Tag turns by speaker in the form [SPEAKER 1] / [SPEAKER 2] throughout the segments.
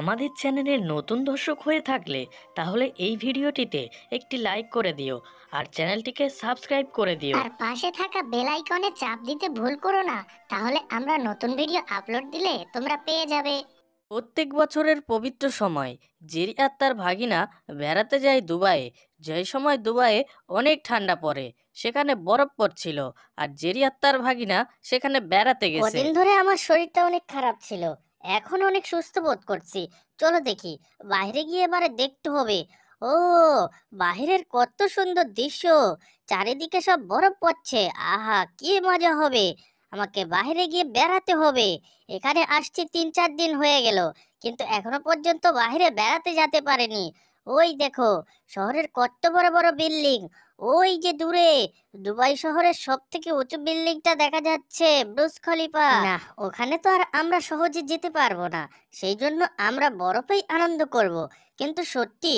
[SPEAKER 1] আমাদের চ্যানেলের নতুন দর্শক হয়ে থাকলে তাহলে এই ভিডিওটিতে একটি লাইক করে দিও আর চ্যানেলটিকে সাবস্ক্রাইব করে দিও আর
[SPEAKER 2] পাশে থাকা বেল আইকনে চাপ দিতে ভুল করো না তাহলে আমরা নতুন ভিডিও আপলোড দিলে তোমরা পেয়ে যাবে প্রত্যেক
[SPEAKER 1] বছরের পবিত্র সময় জেরি আর তার ভাগিনা বেড়াতে যায় দুবাইয়ে যে সময় দুবাইয়ে অনেক ঠান্ডা পড়ে সেখানে বরফ পড়ছিল আর জেরি আর তার ভাগিনা সেখানে বেড়াতে গেছে কদিন
[SPEAKER 2] ধরে আমার শরীরটা অনেক খারাপ ছিল এখন অনেক সুস্থ বোধ করছি চলো দেখি বাইরে গিয়ে এবারে দেখতে হবে ও বাহিরের কত সুন্দর দৃশ্য চারিদিকে সব বরফ পড়ছে আহা কি মজা হবে আমাকে বাইরে গিয়ে বেড়াতে হবে এখানে আসছি তিন চার দিন হয়ে গেল কিন্তু এখনো পর্যন্ত বাইরে বেড়াতে যেতে পারেনি ওই দেখো শহরের কত বড় বড় বিল্ডিং ওই যে দূরে দুবাই শহরের সব থেকে উঁচু বিল্ডিংটা দেখা যাচ্ছে ব্রুজ খলিফা না ওখানে তো আর আমরা সহজে যেতে পারবো না সেই জন্য আমরা বরফেই আনন্দ করব। কিন্তু সত্যি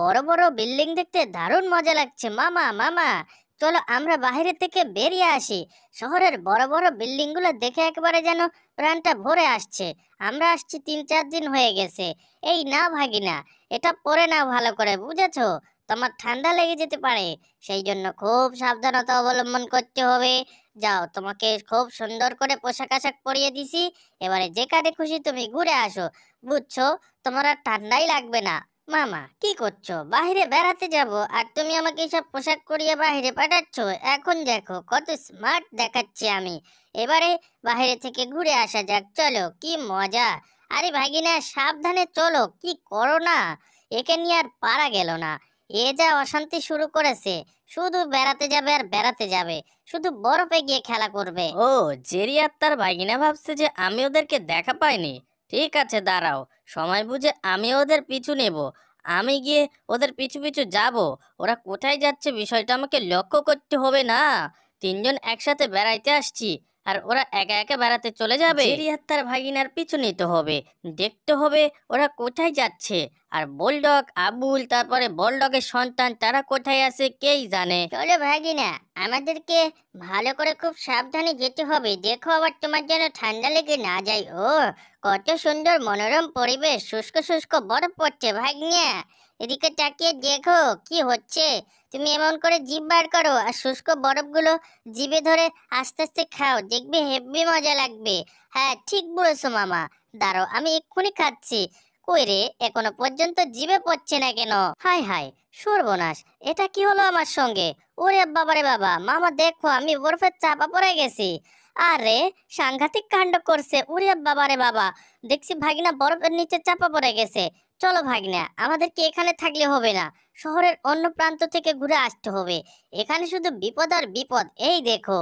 [SPEAKER 2] বড় বড় বিল্ডিং দেখতে দারুণ মজা লাগছে মামা মামা চলো আমরা বাহিরে থেকে বেরিয়ে আসি শহরের বড় বড় বিল্ডিংগুলো দেখে একেবারে যেন প্রাণটা ভরে আসছে আমরা আসছি তিন চার দিন হয়ে গেছে এই না ভাগিনা এটা পরে নাও ভালো করে বুঝেছো তোমার ঠান্ডা লেগে যেতে পারে সেই জন্য খুব সাবধানতা অবলম্বন করতে হবে যাও তোমাকে খুব সুন্দর করে পোশাক আশাক পরিয়ে দিছি এবারে যেখানে খুশি তুমি ঘুরে আসো বুঝছো তোমার আর ঠান্ডাই লাগবে না মামা কি করছো বাহিরে বেড়াতে যাব আর তুমি আমাকে সব পোশাক করিয়ে বাহিরে পাঠাচ্ছ এখন দেখো কত স্মার্ট দেখাচ্ছি আমি এবারে বাহিরে থেকে ঘুরে আসা যাক চলো কি মজা আরে ভাগিনা সাবধানে চলো কি করো না একে নিয়ে আর পারা গেল না এ যা অশান্তি শুরু করেছে শুধু বেড়াতে যাবে আর বেড়াতে যাবে শুধু বরফে গিয়ে খেলা করবে ও জেরি আর তার ভাগিনা ভাবছে যে আমি ওদেরকে দেখা পাইনি ঠিক আছে দাঁড়াও
[SPEAKER 1] সময় বুঝে আমি ওদের পিছু নেব আমি গিয়ে ওদের পিছু পিছু যাব ওরা কোথায় যাচ্ছে বিষয়টা আমাকে লক্ষ্য করতে হবে না তিনজন একসাথে বেড়াইতে আসছি আর ওরা একা একা বেড়াতে চলে যাবে জেরিয়ার তার ভাগিনার পিছু নিতে হবে দেখতে হবে ওরা কোথায় যাচ্ছে আর বোলডক আবুল তারপরে বোলডকের সন্তান তারা কোথায়
[SPEAKER 2] আছে কেই জানে চলো ভাগিনা আমাদেরকে ভালো করে খুব সাবধানে যেতে হবে দেখো আবার তোমার যেন ঠান্ডা লেগে না যায় ও কত সুন্দর মনোরম পরিবেশ শুষ্ক শুষ্ক বরফ পড়ছে ভাগিনা এদিকে তাকিয়ে দেখো কি হচ্ছে তুমি এমন করে জিভ বার করো আর শুষ্ক বরফগুলো জিভে ধরে আস্তে আস্তে খাও দেখবে হেব্বি মজা লাগবে হ্যাঁ ঠিক বলেছো মামা দাঁড়ো আমি এক্ষুনি খাচ্ছি কই রে এখনো পর্যন্ত জিভে পড়ছে না কেন হায় হায় সর্বনাশ এটা কি হলো আমার সঙ্গে ওরে বাবারে বাবা মামা দেখো আমি বরফের চাপা পড়ে গেছি আরে সাংঘাতিক কাণ্ড করছে ওরে বাবারে বাবা দেখছি ভাগিনা বরফের নিচে চাপা পড়ে গেছে চলো ভাগিনা আমাদেরকে এখানে থাকলে হবে না শহরের অন্য প্রান্ত থেকে ঘুরে আসতে হবে এখানে শুধু বিপদ আর বিপদ এই দেখো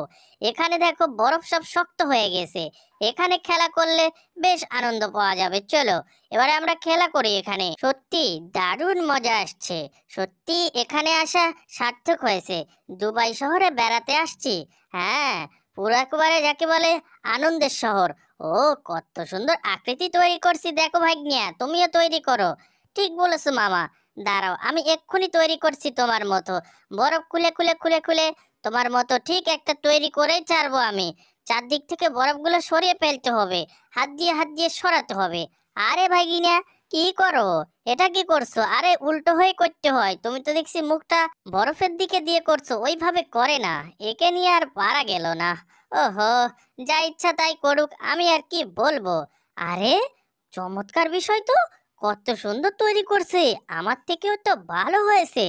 [SPEAKER 2] এখানে দেখো বরফ সব শক্ত হয়ে গেছে এখানে খেলা করলে বেশ আনন্দ পাওয়া যাবে চলো এবারে আমরা খেলা করি এখানে সত্যি দারুণ মজা আসছে সত্যি এখানে আসা সার্থক হয়েছে দুবাই শহরে বেড়াতে আসছি হ্যাঁ পুরো একবারে যাকে বলে আনন্দের শহর ও কত সুন্দর আকৃতি তৈরি করছি দেখো ভাগ্নিয়া তুমিও তৈরি করো ঠিক বলেছো মামা দাঁড়াও আমি এক্ষুনি তৈরি করছি তোমার মতো বরফ খুলে খুলে খুলে খুলে তোমার মতো ঠিক একটা তৈরি করেই ছাড়বো আমি চারদিক থেকে বরফগুলো সরিয়ে ফেলতে হবে হাত দিয়ে হাত দিয়ে সরাতে হবে আরে ভাইগিনা কি করো এটা কি করছো আরে উল্টো হয়ে করতে হয় তুমি তো দেখছি মুখটা বরফের দিকে দিয়ে করছো ওইভাবে করে না একে নিয়ে আর পারা গেল না ওহো যা ইচ্ছা তাই করুক আমি আর কি বলবো আরে চমৎকার বিষয় তো কত সুন্দর তৈরি করছে আমার থেকেও তো ভালো হয়েছে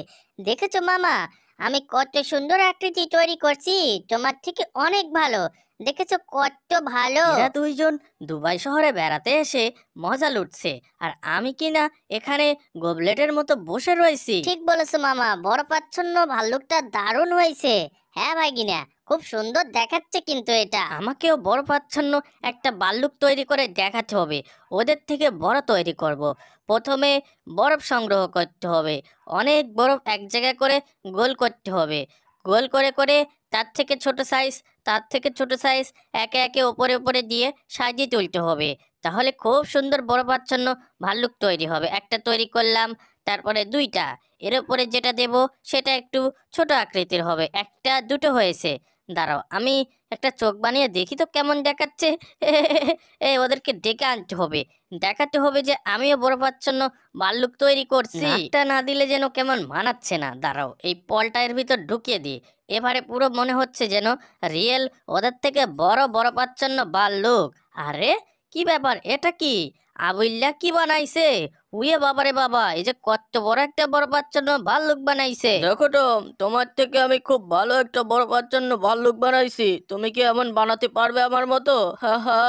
[SPEAKER 2] দেখেছো মামা আমি কত সুন্দর আকৃতি তৈরি করছি তোমার থেকে অনেক ভালো দেখেছো কত ভালো দুইজন দুবাই শহরে বেড়াতে এসে মজা লুটছে আর আমি কিনা এখানে গোবলেটের মতো বসে রয়েছি ঠিক বলেছো মামা বড় পাচ্ছন্ন ভাল্লুকটা দারুণ হয়েছে হ্যাঁ ভাগিনা খুব সুন্দর দেখাচ্ছে কিন্তু এটা আমাকেও বড় পাচ্ছন্ন একটা বাল্লুক তৈরি করে দেখাতে হবে ওদের থেকে বড় তৈরি করব।
[SPEAKER 1] প্রথমে বরফ সংগ্রহ করতে হবে অনেক বরফ এক জায়গায় করে গোল করতে হবে গোল করে করে তার থেকে ছোট সাইজ তার থেকে ছোট সাইজ একে একে ওপরে ওপরে দিয়ে সাজিয়ে তুলতে হবে তাহলে খুব সুন্দর বড় পাচ্ছন্ন ভাল্লুক তৈরি হবে একটা তৈরি করলাম তারপরে দুইটা এর উপরে যেটা দেব সেটা একটু ছোট আকৃতির হবে একটা দুটো হয়েছে দাঁড়াও আমি একটা চোখ বানিয়ে দেখি তো কেমন দেখাচ্ছে এই ওদেরকে ডেকে আনতে হবে দেখাতে হবে যে আমিও বরফাচ্ছন্ন বাল্লুক তৈরি করছি এটা না দিলে যেন কেমন মানাচ্ছে না দাঁড়াও এই পলটায়ের ভিতর ঢুকিয়ে দিই এবারে পুরো মনে হচ্ছে যেন রিয়েল ওদের থেকে বড় বরফাচ্ছন্ন বাল্লুক আরে কি ব্যাপার এটা কি আবুল্লা কি বানাইছে উয়ে বাবারে বাবা এই যে কত বড় একটা বড় ভাল্লুক বানাইছে দেখো তোমার থেকে আমি খুব ভালো একটা বড় বাচ্চার ভাল্লুক বানাইছি তুমি কি এমন বানাতে পারবে আমার মতো হা হা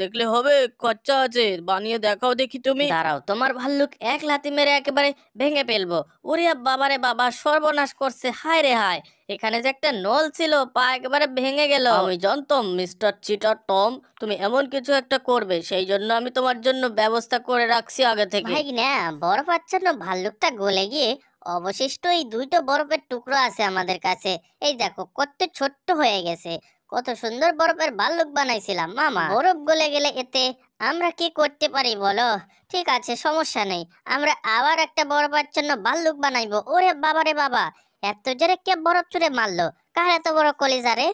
[SPEAKER 1] দেখলে হবে খরচা আছে বানিয়ে দেখাও দেখি তুমি দাঁড়াও তোমার ভাল্লুক এক লাতি মেরে একেবারে ভেঙে ফেলবো ওরে বাবারে বাবা সর্বনাশ করছে হায় রে হায় এখানে যে একটা নল ছিল পা একেবারে ভেঙে গেল আমি জানতাম মিস্টার চিটার টম তুমি এমন কিছু একটা করবে সেই জন্য আমি তোমার জন্য ব্যবস্থা করে রাখছি আগে
[SPEAKER 2] থেকে ভাই না বরফ আচ্ছন্ন ভাল্লুকটা গলে গিয়ে অবশিষ্ট এই দুইটা বরফের টুকরো আছে আমাদের কাছে এই দেখো কত ছোট্ট হয়ে গেছে কত সুন্দর বরফের ভাল্লুক বানাইছিলাম মামা বরফ গলে গেলে এতে আমরা কি করতে পারি বলো ঠিক আছে সমস্যা নেই আমরা আবার একটা বরফ আচ্ছন্ন ভাল্লুক বানাইবো ওরে বাবারে বাবা এত জোরে কে বরফ ছুঁড়ে মারলো কার এত বড় কলিজা রে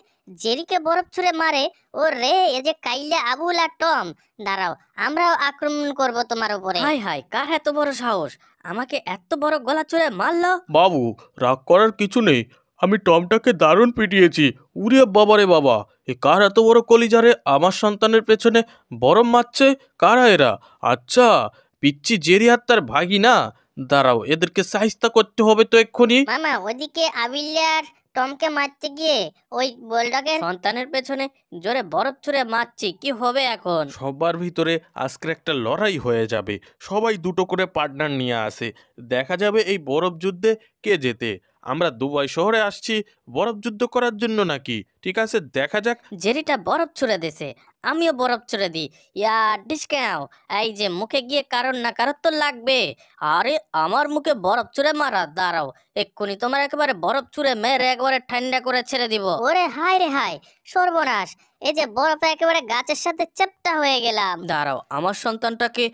[SPEAKER 2] জেরিকে বরফ ছুঁড়ে মারে ও রে এ যে কাইলে আবুল আর টম দাঁড়াও আমরাও আক্রমণ করব তোমার উপরে হাই হাই কার এত বড় সাহস আমাকে এত বড় গলা ছুঁড়ে মারলো
[SPEAKER 3] বাবু রাগ করার কিছু নেই আমি টমটাকে দারুণ পিটিয়েছি উড়িয়ে বাবারে বাবা এ কার এত বড় কলিজারে আমার সন্তানের পেছনে বরফ মারছে কারা এরা আচ্ছা পিচ্ছি জেরি আর তার ভাগি না দাঁড়াও এদেরকে সাহিস্তা করতে হবে তো এক্ষুনি
[SPEAKER 2] মামা ওদিকে আবিলিয়ার টমকে মারতে গিয়ে ওই বলটাকে সন্তানের পেছনে জোরে বরফ
[SPEAKER 1] ছুঁড়ে মারছি কি হবে এখন
[SPEAKER 3] সবার ভিতরে আজকের একটা লড়াই হয়ে যাবে সবাই দুটো করে পার্টনার নিয়ে আসে দেখা যাবে এই বরফ যুদ্ধে কে যেতে আমরা দুবাই শহরে আসছি বরফ যুদ্ধ করার জন্য নাকি ঠিক আছে দেখা যাক জেরিটা বরফ ছুঁড়ে দেশে আমিও বরফ ছড়ে দিই
[SPEAKER 1] ইয়া ডিসকাও এই যে মুখে গিয়ে কারোর না কারোর তো লাগবে আরে আমার মুখে বরফ ছড়ে মারা দাঁড়াও এক্ষুনি তোমার একেবারে
[SPEAKER 2] বরফ চুরে মেরে একবারে ঠান্ডা করে ছেড়ে দিব ওরে হায় রে হায় সর্বনাশ এই যে বরফ একেবারে গাছের সাথে চেপটা হয়ে গেলাম
[SPEAKER 1] দাঁড়াও আমার সন্তানটাকে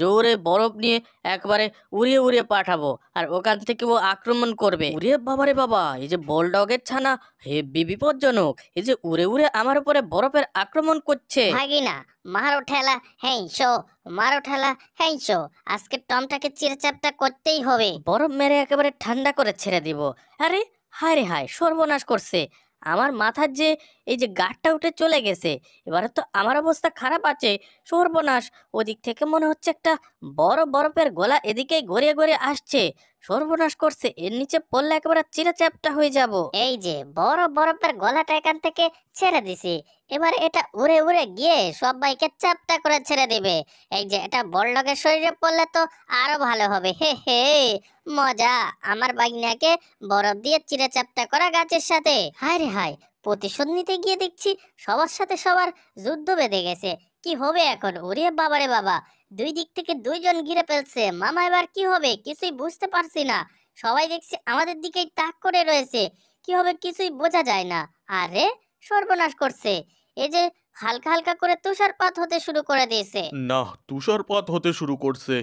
[SPEAKER 1] জোরে বরফ নিয়ে একবারে উড়িয়ে উড়িয়ে পাঠাবো আর ওখান থেকে ও আক্রমণ করবে উড়ে বাবারে বাবা এই যে বলডগের ছানা হেব্বি বিপজ্জনক এই যে উড়ে উড়ে আমার উপরে বরফের
[SPEAKER 2] আক্রমণ করছে ভাগিনা মারো ঠেলা হ্যাঁ শো মারো ঠেলা হ্যাঁ শো আজকে টমটাকে চিরচাপটা করতেই হবে বরফ মেরে একেবারে ঠান্ডা করে ছেড়ে দিব আরে
[SPEAKER 1] হায় রে হায় সর্বনাশ করছে আমার মাথার যে এই যে গাঢ়টা উঠে চলে গেছে এবারে তো আমার অবস্থা খারাপ আছে সর্বনাশ ওদিক থেকে মনে হচ্ছে একটা বড় বরফের গলা এদিকেই গড়িয়ে গড়িয়ে আসছে সর্বনাশ করছে এর নিচে পড়লে একেবারে চিরা চ্যাপটা
[SPEAKER 2] হয়ে যাব এই যে বড় বরফের গলাটা এখান থেকে ছেড়ে দিছি এবার এটা উড়ে উড়ে গিয়ে সবাইকে চাপটা করে ছেড়ে দিবে এই যে এটা বড়লোকের শরীরে পড়লে তো আরো ভালো হবে হে হে মজা আমার বাগিনাকে বরফ দিয়ে চিরা চাপটা করা গাছের সাথে হায় রে হায় প্রতিশোধ নিতে গিয়ে দেখছি সবার সাথে সবার যুদ্ধ বেঁধে গেছে কি হবে এখন ওরে বাবারে বাবা দুই দিক থেকে দুইজন ঘিরে ফেলছে মামা এবার কি হবে কিছুই বুঝতে পারছি না সবাই দেখছি আমাদের দিকেই তাক করে রয়েছে কি হবে কিছুই বোঝা যায় না আরে সর্বনাশ করছে এই যে হালকা হালকা করে তুষারপাত হতে শুরু করে দিয়েছে
[SPEAKER 3] না তুষারপাত হতে শুরু করছে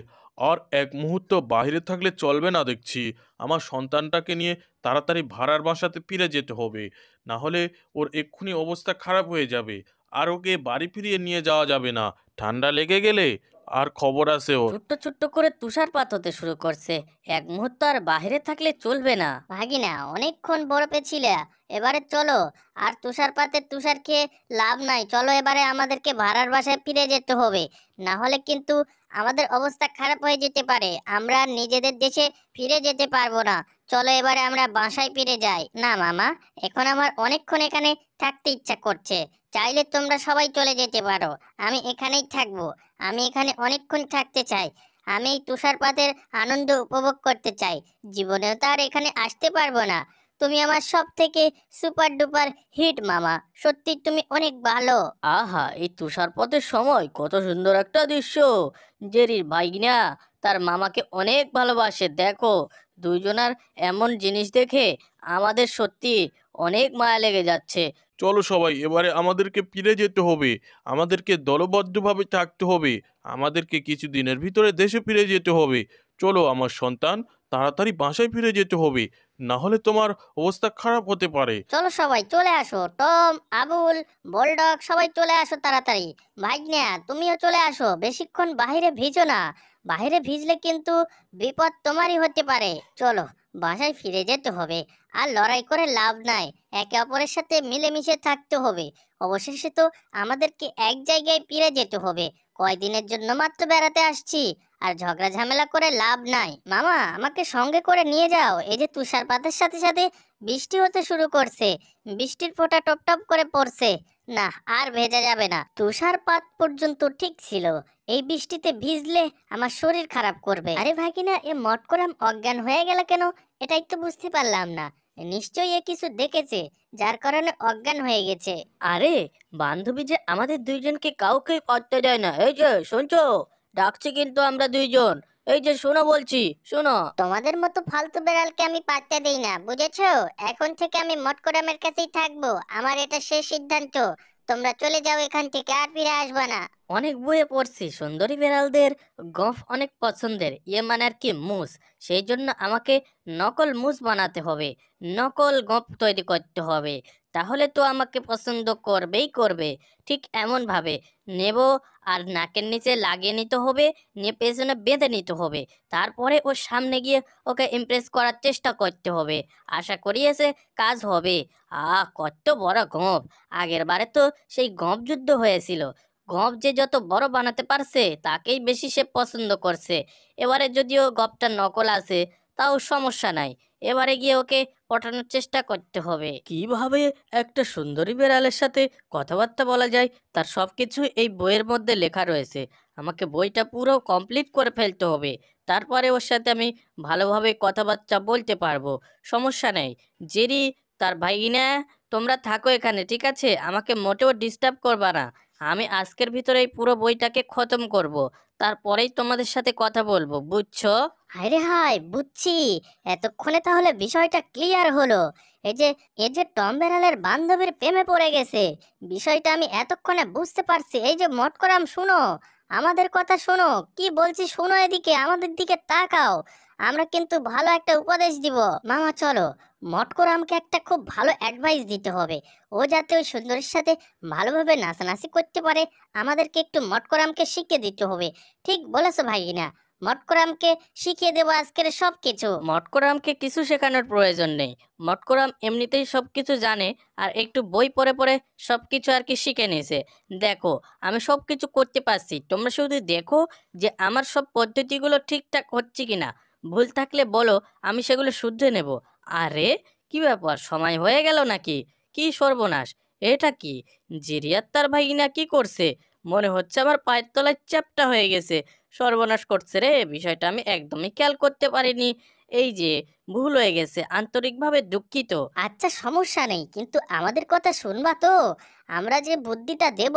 [SPEAKER 3] আর এক মুহূর্ত বাইরে থাকলে চলবে না দেখছি আমার সন্তানটাকে নিয়ে তাড়াতাড়ি ভাড়ার বাসাতে ফিরে যেতে হবে না হলে ওর এক্ষুনি অবস্থা খারাপ হয়ে যাবে আর ওকে বাড়ি ফিরিয়ে নিয়ে যাওয়া যাবে না ঠান্ডা লেগে গেলে আর খবর আছে ও ছোট্ট
[SPEAKER 1] ছোট্ট
[SPEAKER 2] করে তুষারপাত হতে শুরু করছে এক মুহূর্ত আর বাইরে থাকলে চলবে না ভাগিনা অনেকক্ষণ বরফে ছিলে এবারে চলো আর তুষারপাতে তুষার খেয়ে লাভ নাই চলো এবারে আমাদেরকে ভাড়ার বাসায় ফিরে যেতে হবে না হলে কিন্তু আমাদের অবস্থা খারাপ হয়ে যেতে পারে আমরা নিজেদের দেশে ফিরে যেতে পারবো না চলো এবারে আমরা বাসায় ফিরে যাই না মামা এখন আমার অনেকক্ষণ এখানে থাকতে ইচ্ছা করছে চাইলে তোমরা সবাই চলে যেতে পারো আমি এখানেই থাকবো আমি এখানে অনেকক্ষণ থাকতে চাই আমি এই তুষারপাতের আনন্দ উপভোগ করতে চাই জীবনেও তো আর এখানে আসতে পারবো না তুমি আমার সব থেকে সুপার ডুপার হিট মামা সত্যি তুমি অনেক ভালো
[SPEAKER 1] আহা এই তুষারপথের সময় কত সুন্দর একটা দৃশ্য জেরির ভাইগনা তার মামাকে অনেক ভালোবাসে দেখো দুইজনার এমন জিনিস দেখে আমাদের সত্যি অনেক মায়া লেগে যাচ্ছে
[SPEAKER 3] চলো সবাই এবারে আমাদেরকে ফিরে যেতে হবে আমাদেরকে দলবদ্ধভাবে থাকতে হবে আমাদেরকে কিছুদিনের ভিতরে দেশে ফিরে যেতে হবে চলো আমার সন্তান তাড়াতাড়ি বাসায় ফিরে যেতে হবে না হলে তোমার অবস্থা খারাপ হতে পারে
[SPEAKER 2] চলো সবাই চলে আসো টম আবুল বলডক সবাই চলে আসো তাড়াতাড়ি ভাইগনা তুমিও চলে আসো বেশিক্ষণ বাইরে ভিজো না বাইরে ভিজলে কিন্তু বিপদ তোমারই হতে পারে চলো বাসায় ফিরে যেতে হবে আর লড়াই করে লাভ নাই একে অপরের সাথে মিলেমিশে থাকতে হবে অবশেষে তো আমাদেরকে এক জায়গায় ফিরে যেতে হবে কয়দিনের জন্য মাত্র বেড়াতে আসছি আর ঝগড়া ঝামেলা করে লাভ নাই মামা আমাকে সঙ্গে করে নিয়ে যাও এই যে তুষারপাতের সাথে সাথে বৃষ্টি হতে শুরু করছে বৃষ্টির ফোঁটা টপটপ করে পড়ছে না আর ভেজা যাবে না তুষারপাত পর্যন্ত ঠিক ছিল এই বৃষ্টিতে ভিজলে আমার শরীর খারাপ করবে আরে ভাগিনা এ মটকরাম অজ্ঞান হয়ে গেল কেন এটাই তো বুঝতে পারলাম না নিশ্চয়ই এ কিছু দেখেছে যার কারণে অজ্ঞান হয়ে গেছে আরে বান্ধবী যে
[SPEAKER 1] আমাদের দুইজনকে কাউকে পড়তে দেয় না এই যে শুনছো ডাকছি কিন্তু আমরা দুইজন
[SPEAKER 2] এই যে শোনো বলছি শোনো তোমাদের মতো ফালতু বেড়ালকে আমি পাত্তে দেই না বুঝেছো এখন থেকে আমি মটকরামের কাছেই থাকবো আমার এটা শেষ সিদ্ধান্ত তোমরা চলে যাও এখান থেকে আর ফিরে আসবা না
[SPEAKER 1] অনেক বইয়ে পড়ছি সুন্দরী বেড়ালদের গফ অনেক পছন্দের ইয়ে মানে আর কি মুস সেই জন্য আমাকে নকল মুস বানাতে হবে নকল গফ তৈরি করতে হবে তাহলে তো আমাকে পছন্দ করবেই করবে ঠিক এমনভাবে নেব আর নাকের নিচে লাগিয়ে নিতে হবে নিয়ে পেছনে বেঁধে নিতে হবে তারপরে ওর সামনে গিয়ে ওকে ইমপ্রেস করার চেষ্টা করতে হবে আশা করি এসে কাজ হবে আহ কত বড় গপ আগের বারে তো সেই গঁপ যুদ্ধ হয়েছিল গপ যে যত বড় বানাতে পারছে তাকেই বেশি সে পছন্দ করছে এবারে যদিও গপটা নকল আছে তাও সমস্যা নাই এবারে গিয়ে ওকে পটানোর চেষ্টা করতে হবে কিভাবে একটা সুন্দরী বেড়ালের সাথে কথাবার্তা বলা যায় তার সব কিছু এই বইয়ের মধ্যে লেখা রয়েছে আমাকে বইটা পুরো কমপ্লিট করে ফেলতে হবে তারপরে ওর সাথে আমি ভালোভাবে কথাবার্তা বলতে পারবো সমস্যা নেই জেরি তার ভাইগিনা তোমরা থাকো এখানে ঠিক আছে আমাকে মোটেও ডিস্টার্ব করবা না আমি আজকের ভিতরে এই পুরো বইটাকে খতম করব। তারপরেই তোমাদের সাথে কথা বলবো
[SPEAKER 2] বুঝছো হায় হাই হায় বুঝছি এতক্ষণে তাহলে বিষয়টা ক্লিয়ার হলো এই যে এ যে টম বেরালের বান্ধবীর প্রেমে পড়ে গেছে বিষয়টা আমি এতক্ষণে বুঝতে পারছি এই যে মটকরাম শুনো আমাদের কথা শোনো কি বলছি শোনো এদিকে আমাদের দিকে তাকাও আমরা কিন্তু ভালো একটা উপদেশ দিব মামা চলো মটকোর আমাকে একটা খুব ভালো অ্যাডভাইস দিতে হবে ও যাতে ওই সুন্দরীর সাথে ভালোভাবে নাচানাচি করতে পারে আমাদেরকে একটু মটকরামকে শিখিয়ে দিতে হবে ঠিক বলেছো ভাইগিনা মটকরামকে শিখিয়ে দেবো আজকের সব কিছু মটকরামকে কিছু শেখানোর প্রয়োজন নেই
[SPEAKER 1] মটকরাম এমনিতেই সব কিছু জানে আর একটু বই পড়ে পড়ে সব কিছু আর কি শিখে নিয়েছে দেখো আমি সব কিছু করতে পারছি তোমরা শুধু দেখো যে আমার সব পদ্ধতিগুলো ঠিকঠাক হচ্ছে কিনা ভুল থাকলে বলো আমি সেগুলো শুদ্ধে নেব আরে কি ব্যাপার সময় হয়ে গেল নাকি কি সর্বনাশ এটা কি জিরিয়ার তার ভাইনা কি করছে মনে হচ্ছে আমার পায়ের তলায় চ্যাপটা হয়ে গেছে সর্বনাশ করছে রে বিষয়টা আমি একদমই খেয়াল করতে পারিনি এই যে ভুল হয়ে গেছে আন্তরিকভাবে দুঃখিত
[SPEAKER 2] আচ্ছা সমস্যা নেই কিন্তু আমাদের কথা শুনবা তো আমরা যে বুদ্ধিটা দেব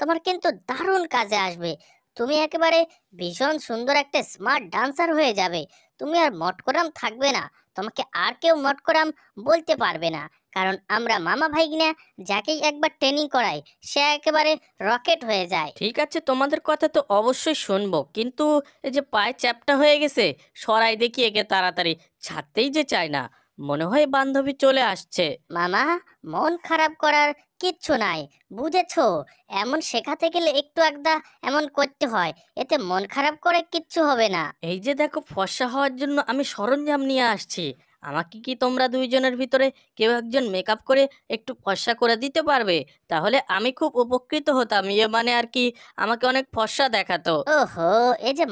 [SPEAKER 2] তোমার কিন্তু দারুণ কাজে আসবে তুমি একেবারে ভীষণ সুন্দর একটা স্মার্ট ডান্সার হয়ে যাবে তুমি আর মটকরাম থাকবে না তোমাকে আর কেউ মটকরাম বলতে পারবে না কারণ আমরা মামা ভাইগিনা যাকেই একবার ট্রেনিং করাই সে একেবারে রকেট হয়ে যায় ঠিক আছে তোমাদের কথা তো অবশ্যই শুনবো কিন্তু এই যে পায়ে চ্যাপটা
[SPEAKER 1] হয়ে গেছে সরাই দেখি একে তাড়াতাড়ি ছাড়তেই যে চায় না মনে হয় বান্ধবী
[SPEAKER 2] চলে আসছে মামা মন খারাপ করার কিচ্ছু নাই বুঝেছো এমন শেখাতে গেলে একটু একদা এমন করতে হয় এতে মন খারাপ করে কিচ্ছু হবে না
[SPEAKER 1] এই যে দেখো ফসা হওয়ার জন্য আমি সরঞ্জাম নিয়ে আসছি আমাকে কি তোমরা দুইজনের ভিতরে কেউ একজন মেকআপ করে একটু ফসা করে দিতে পারবে তাহলে আমি খুব উপকৃত হতাম
[SPEAKER 2] ইয়ে মানে আর কি আমাকে অনেক ফসা দেখাতো ওহো এই যে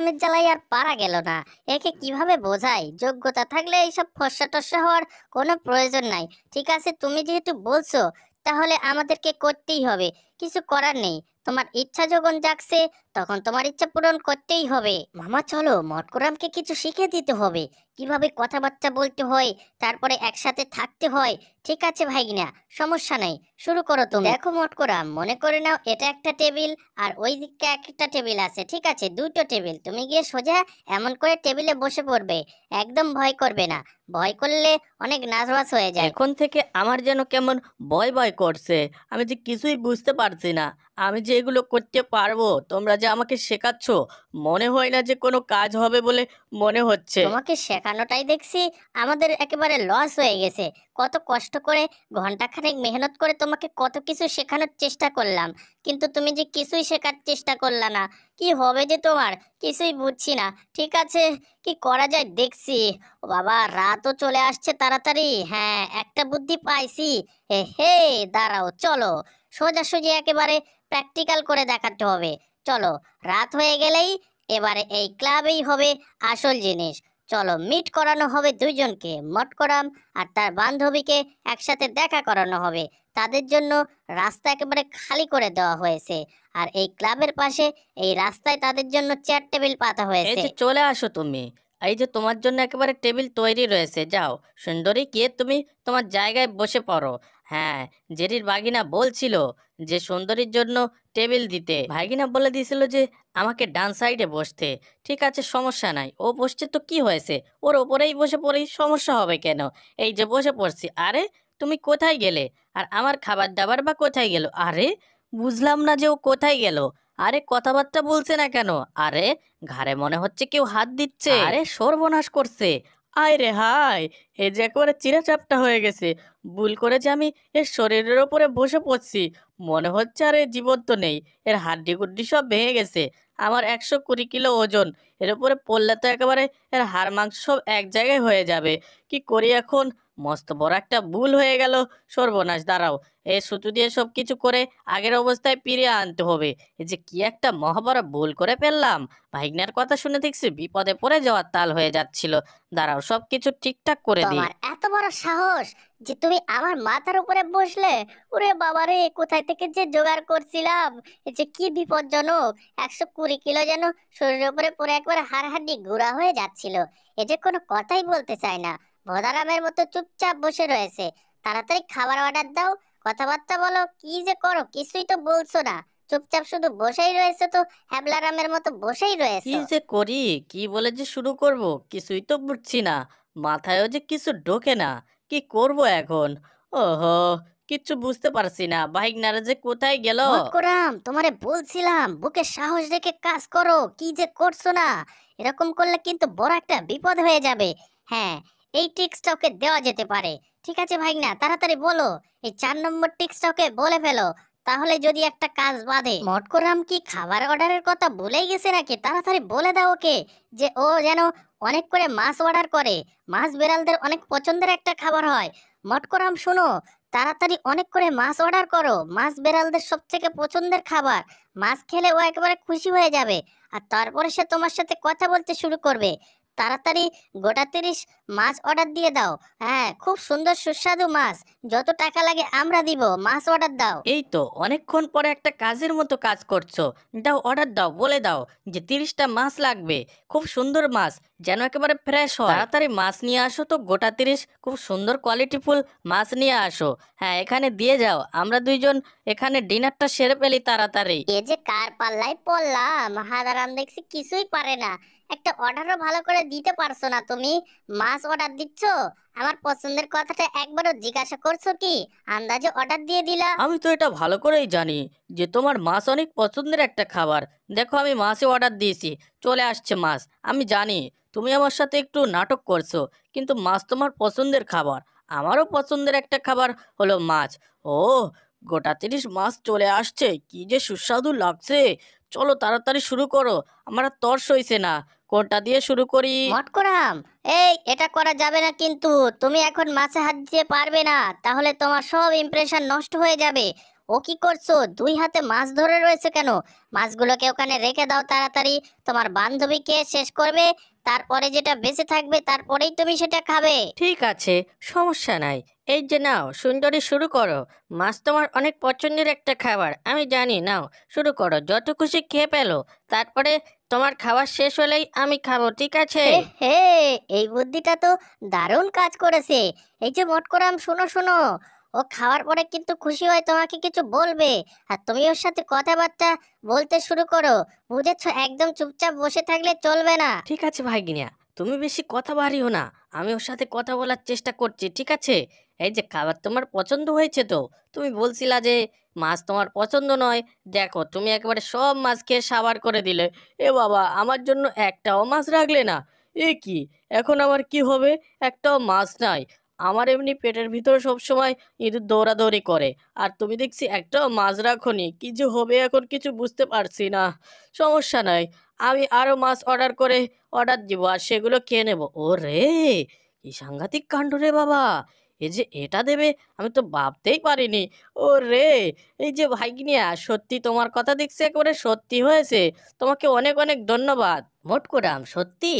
[SPEAKER 2] আমের জ্বালাই আর পারা গেল না একে কিভাবে বোঝাই যোগ্যতা থাকলে এইসব ফসা টসা হওয়ার কোনো প্রয়োজন নাই ঠিক আছে তুমি যেহেতু বলছো তাহলে আমাদেরকে করতেই হবে কিছু করার নেই তোমার ইচ্ছা যখন জাগছে তখন তোমার ইচ্ছা পূরণ করতেই হবে মামা চলো মটকরামকে কিছু শিখে দিতে হবে কিভাবে কথাবার্তা বলতে হয় তারপরে একসাথে থাকতে হয় ঠিক আছে ভাইগিনা সমস্যা নাই শুরু করো তুমি দেখো মটকরাম মনে করে নাও এটা একটা টেবিল আর ওই দিকে একটা টেবিল আছে ঠিক আছে দুটো টেবিল তুমি গিয়ে সোজা এমন করে টেবিলে বসে পড়বে একদম ভয় করবে না ভয় করলে অনেক নার্ভাস হয়ে যায় এখন থেকে আমার যেন কেমন ভয় ভয় করছে আমি যে কিছুই বুঝতে পারছি
[SPEAKER 1] না আমি যে এগুলো করতে পারবো তোমরা যে আমাকে শেখাচ্ছ মনে হয় না যে কোনো কাজ
[SPEAKER 2] হবে বলে মনে হচ্ছে তোমাকে শেখানোটাই দেখছি আমাদের একেবারে লস হয়ে গেছে কত কষ্ট করে ঘন্টাখানেক মেহনত করে তোমাকে কত কিছু শেখানোর চেষ্টা করলাম কিন্তু তুমি যে কিছুই শেখার চেষ্টা করলা না কি হবে যে তোমার কিছুই বুঝছি না ঠিক আছে কি করা যায় দেখছি ও বাবা রাতও চলে আসছে তাড়াতাড়ি হ্যাঁ একটা বুদ্ধি পাইছি হে হে দাঁড়াও চলো সোজাসুজি একেবারে প্র্যাকটিক্যাল করে দেখাতে হবে চলো রাত হয়ে গেলেই এবারে এই ক্লাবেই হবে আসল জিনিস চলো মিট করানো হবে দুইজনকে মটকরাম আর তার বান্ধবীকে একসাথে দেখা করানো হবে তাদের জন্য রাস্তা একেবারে খালি করে দেওয়া হয়েছে আর এই ক্লাবের পাশে এই রাস্তায় তাদের জন্য চেয়ার টেবিল পাতা হয়েছে
[SPEAKER 1] চলে আসো তুমি এই যে তোমার জন্য একেবারে টেবিল তৈরি রয়েছে যাও সুন্দরী গিয়ে তুমি তোমার জায়গায় বসে পড়ো হ্যাঁ জেরির বাগিনা বলছিল যে সুন্দরীর জন্য টেবিল দিতে ভাগিনা বলে দিয়েছিল যে আমাকে ডান সাইডে বসতে ঠিক আছে সমস্যা নাই ও বসছে তো কি হয়েছে ওর ওপরেই বসে পড়েই সমস্যা হবে কেন এই যে বসে পড়ছি আরে তুমি কোথায় গেলে আর আমার খাবার দাবার বা কোথায় গেল আরে বুঝলাম না যে ও কোথায় গেল আরে কথাবার্তা বলছে না কেন আরে ঘাড়ে মনে হচ্ছে কেউ হাত দিচ্ছে আরে সর্বনাশ করছে আয় রে হায় এ যে একেবারে চিরাচাপটা হয়ে গেছে ভুল করে যে আমি এর শরীরের ওপরে বসে পড়ছি মনে হচ্ছে আর এর জীবন তো নেই এর হাড্ডি গুড্ডি সব ভেঙে গেছে আমার একশো কুড়ি কিলো ওজন এর উপরে পড়লে তো একেবারে এর হাড় মাংস সব এক জায়গায় হয়ে যাবে কি করি এখন মস্ত বড় একটা ভুল হয়ে গেল সর্বনাশ দাঁড়াও এ সুতু দিয়ে সব কিছু করে আগের অবস্থায় ফিরিয়ে আনতে হবে এই যে কি একটা মহাবড় ভুল করে ফেললাম ভাইগনার কথা শুনে দেখছি বিপদে পড়ে যাওয়ার তাল হয়ে যাচ্ছিল দাঁড়াও সব কিছু ঠিকঠাক করে দিই
[SPEAKER 2] এত বড় সাহস যে তুমি আমার মাথার উপরে বসলে ওরে বাবা রে কোথায় থেকে যে জোগাড় করছিলাম এ যে কি বিপদজনক একশো কুড়ি কিলো যেন শরীরের উপরে পরে একবার হাড়হাড়ি ঘোরা হয়ে যাচ্ছিল এ যে কোনো কথাই বলতে চায় না ভোদারামের মতো চুপচাপ বসে রয়েছে তাড়াতাড়ি খাবার অর্ডার দাও কথাবার্তা বলো কি যে করো কিছুই তো বলছো না চুপচাপ শুধু বসেই রয়েছে তো হ্যাবলারামের মতো বসেই রয়েছে কি যে করি কি
[SPEAKER 1] বলে যে শুরু করব কিছুই তো বুঝছি না মাথায়ও যে কিছু ঢোকে না কি করব এখন ওহো কিছু বুঝতে পারছি না বাইক নারে যে কোথায় গেল
[SPEAKER 2] করাম তোমারে বলছিলাম বুকে সাহস রেখে কাজ করো কি যে করছো না এরকম করলে কিন্তু বড় একটা বিপদ হয়ে যাবে হ্যাঁ এই ট্রিক্সটা দেওয়া যেতে পারে ঠিক আছে ভাই না তাড়াতাড়ি বলো এই চার নম্বর ট্রিক্সটা বলে ফেলো তাহলে যদি একটা কাজ বাঁধে মটকরাম কি খাবার অর্ডারের কথা বলে গেছে নাকি তাড়াতাড়ি বলে দাও ওকে যে ও যেন অনেক করে মাছ অর্ডার করে মাছ বেড়ালদের অনেক পছন্দের একটা খাবার হয় মটকরাম শোনো তাড়াতাড়ি অনেক করে মাছ অর্ডার করো মাছ বেড়ালদের সব থেকে পছন্দের খাবার মাছ খেলে ও একেবারে খুশি হয়ে যাবে আর তারপরে সে তোমার সাথে কথা বলতে শুরু করবে তাড়াতাড়ি গোটা তিরিশ মাছ অর্ডার দিয়ে দাও হ্যাঁ খুব সুন্দর সুস্বাদু মাছ যত টাকা লাগে আমরা দিব মাছ অর্ডার দাও এই তো অনেকক্ষণ পরে একটা
[SPEAKER 1] কাজের মতো কাজ করছো দাও অর্ডার দাও বলে দাও যে তিরিশটা মাছ লাগবে খুব সুন্দর মাছ যেন একেবারে ফ্রেশ হয় তাড়াতাড়ি মাছ নিয়ে আসো তো গোটা তিরিশ খুব সুন্দর কোয়ালিটিফুল মাছ নিয়ে আসো হ্যাঁ এখানে দিয়ে যাও আমরা দুইজন এখানে ডিনারটা সেরে ফেলি তাড়াতাড়ি
[SPEAKER 2] এই যে কার পাল্লায় পড়লাম হাদারাম দেখছি কিছুই পারে না একটা অর্ডারও ভালো করে দিতে পারছো না তুমি মাছ অর্ডার দিচ্ছ আমার পছন্দের কথাটা একবারও জিজ্ঞাসা করছো কি আন্দাজে অর্ডার দিয়ে দিলা
[SPEAKER 1] আমি তো এটা ভালো করেই জানি যে তোমার মাছ অনেক পছন্দের একটা খাবার দেখো আমি মাছে অর্ডার দিয়েছি চলে আসছে মাছ আমি জানি তুমি আমার সাথে একটু নাটক করছো কিন্তু মাছ তোমার পছন্দের খাবার আমারও পছন্দের একটা খাবার হলো মাছ ও গোটা তিরিশ মাছ চলে আসছে কি যে সুস্বাদু লাগছে চলো তাড়াতাড়ি শুরু করো আমার তর তর্স হইছে না কোনটা
[SPEAKER 2] দিয়ে শুরু করি মটকরাম এই এটা করা যাবে না কিন্তু তুমি এখন মাছে হাত দিয়ে পারবে না তাহলে তোমার সব ইমপ্রেশন নষ্ট হয়ে যাবে ও কি করছো দুই হাতে মাছ ধরে রয়েছে কেন মাছগুলোকে ওখানে রেখে দাও তাড়াতাড়ি তোমার বান্ধবীকে শেষ করবে তারপরে যেটা বেঁচে থাকবে তারপরেই তুমি সেটা খাবে ঠিক
[SPEAKER 1] আছে সমস্যা নাই এই যে নাও সুন্দরী শুরু করো মাছ তোমার অনেক পছন্দের একটা খাবার আমি জানি নাও শুরু করো যত খুশি খেয়ে পেলো তারপরে তোমার খাবার শেষ হলেই আমি খাবো
[SPEAKER 2] ঠিক আছে হে এই বুদ্ধিটা তো দারুণ কাজ করেছে এই যে মটকরাম শোনো শোনো ও খাওয়ার পরে কিন্তু খুশি হয় তোমাকে কিছু বলবে আর তুমি ওর সাথে কথাবার্তা বলতে শুরু করো বুঝেছো একদম চুপচাপ বসে থাকলে চলবে না ঠিক
[SPEAKER 1] আছে ভাগিনিয়া তুমি বেশি কথা বাড়িও না আমি ওর সাথে কথা বলার চেষ্টা করছি ঠিক আছে এই যে খাবার তোমার পছন্দ হয়েছে তো তুমি বলছিলা যে মাছ তোমার পছন্দ নয় দেখো তুমি একেবারে সব মাছ খেয়ে সাবার করে দিলে এ বাবা আমার জন্য একটাও মাছ রাখলে না এ কি এখন আমার কি হবে একটাও মাছ নাই আমার এমনি পেটের ভিতর সবসময় ইঁদুর দৌড়াদৌড়ি করে আর তুমি দেখছি একটাও মাছ রাখনি কি যে হবে এখন কিছু বুঝতে পারছি না সমস্যা নাই আমি আরও মাছ অর্ডার করে অর্ডার দিব আর সেগুলো খেয়ে নেব ও রে কি সাংঘাতিক কাণ্ড রে বাবা এ যে এটা দেবে আমি তো ভাবতেই পারিনি ও রে এই যে ভাইগনিয়া সত্যি তোমার কথা দেখছে একেবারে সত্যি হয়েছে তোমাকে অনেক অনেক ধন্যবাদ করাম সত্যি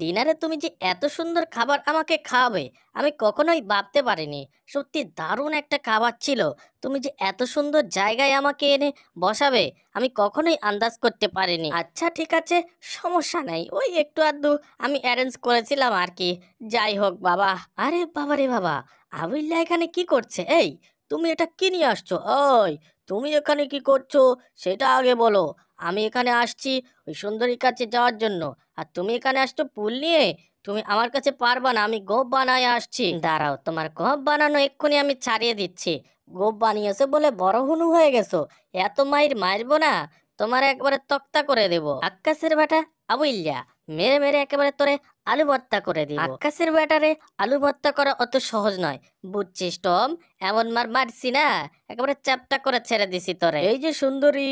[SPEAKER 1] ডিনারে তুমি যে এত সুন্দর খাবার আমাকে খাওয়াবে আমি কখনোই ভাবতে পারিনি সত্যি দারুণ একটা খাবার ছিল তুমি যে এত সুন্দর জায়গায় আমাকে এনে বসাবে আমি কখনোই আন্দাজ করতে পারিনি আচ্ছা ঠিক আছে সমস্যা নাই ওই একটু আধটু আমি অ্যারেঞ্জ করেছিলাম আর কি যাই হোক বাবা আরে বাবা রে বাবা আবিল্লা এখানে কি করছে এই তুমি এটা কি নিয়ে আসছো ওই তুমি এখানে কি করছো সেটা আগে বলো আমি এখানে আসছি ওই সুন্দরীর কাছে যাওয়ার জন্য আর তুমি এখানে আসছো পুল নিয়ে তুমি আমার কাছে পারবা না আমি গোপ বানায় আসছি দাঁড়াও তোমার গোপ বানানো এক্ষুনি আমি ছাড়িয়ে দিচ্ছি গোপ বানিয়েছো বলে বড় হুনু হয়ে গেছো এত মাইর মারবো না তোমার একবারে তক্তা করে দেবো আকাশের বেটা আবুইল্লা মেরে মেরে একেবারে তোরে আলু ভর্তা করে দিই আকাশের ব্যাটারে আলু ভর্তা করা অত সহজ নয় বুঝছিস টম এমন মার মারছি না একেবারে চাপটা করে ছেড়ে দিছি তোরে এই যে সুন্দরী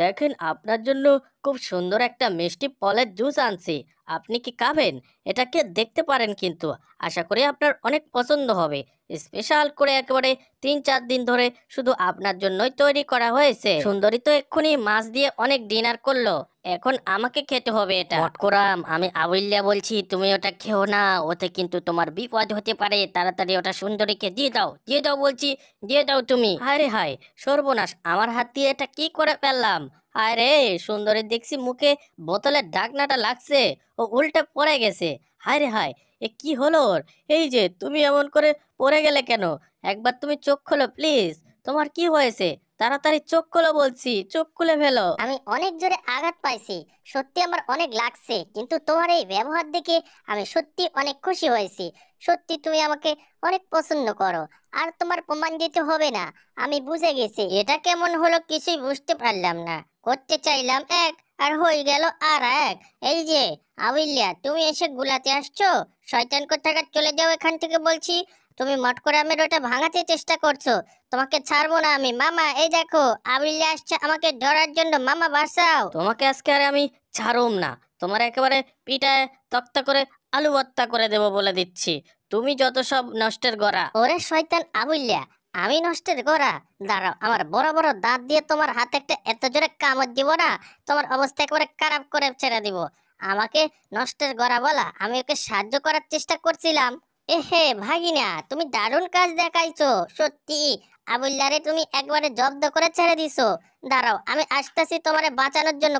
[SPEAKER 1] দেখেন আপনার জন্য খুব সুন্দর একটা মিষ্টি ফলের জুস আনছি আপনি কি খাবেন এটাকে দেখতে পারেন কিন্তু আশা করি আপনার অনেক পছন্দ হবে স্পেশাল করে একেবারে তিন চার দিন ধরে শুধু আপনার জন্যই তৈরি করা হয়েছে সুন্দরী তো এক্ষুনি মাছ দিয়ে অনেক ডিনার করলো এখন আমাকে খেতে হবে এটা করাম আমি আবুল্লা বলছি তুমি ওটা খেও না ওতে কিন্তু তোমার বিপদ হতে পারে তাড়াতাড়ি ওটা সুন্দরীকে দিয়ে দাও দিয়ে দাও বলছি দিয়ে দাও তুমি আরে হায় সর্বনাশ আমার হাত দিয়ে এটা কি করে ফেললাম আরে সুন্দরী দেখছি মুখে বোতলের ডাকনাটা লাগছে ও উল্টে পড়ে গেছে হায় রে হায় এ কি হলো ওর এই যে তুমি এমন করে পড়ে গেলে কেন একবার তুমি চোখ খোলো প্লিজ তোমার কি হয়েছে তাড়াতাড়ি চোখ খুলে বলছি চোখ
[SPEAKER 2] খুলে ফেলো আমি অনেক জোরে আঘাত পাইছি সত্যি আমার অনেক লাগছে কিন্তু তোমার এই ব্যবহার দেখে আমি সত্যি অনেক খুশি হয়েছি সত্যি তুমি আমাকে অনেক পছন্দ করো আর তোমার প্রমাণ দিতে হবে না আমি বুঝে গেছি এটা কেমন হলো কিছুই বুঝতে পারলাম না করতে চাইলাম এক আর হয়ে গেল আর এক এই যে আবিল্লিয়া তুমি এসে গুলাতে আসছো শয়তান কোথাকার চলে যাও এখান থেকে বলছি তুমি মটকরামের ওটা ভাঙাতে চেষ্টা করছো তোমাকে ছাড়বো না আমি মামা এই দেখো আবিল্লা আসছে আমাকে ধরার জন্য মামা বাসাও তোমাকে আজকে আর আমি ছাড়ুম না তোমার একেবারে পিটায়
[SPEAKER 1] তক্তা করে আলু ভর্তা করে দেব বলে দিচ্ছি তুমি যত সব নষ্টের গড়া ওরে
[SPEAKER 2] শয়তান আবুল্লা আমি নষ্টের গড়া দাঁড়াও আমার বড় বড় দাঁত দিয়ে তোমার হাতে একটা এত জোরে কামড় দিব না তোমার অবস্থা একেবারে খারাপ করে ছেড়ে দিব আমাকে নষ্টের গড়া বলা আমি ওকে সাহায্য করার চেষ্টা করছিলাম এহে ভাগিনা তুমি দারুণ কাজ দেখাইছো সত্যি আবুল্লারে তুমি একবারে জব্দ করে ছেড়ে দিছো দাঁড়াও আমি আসতেছি তোমারে বাঁচানোর জন্য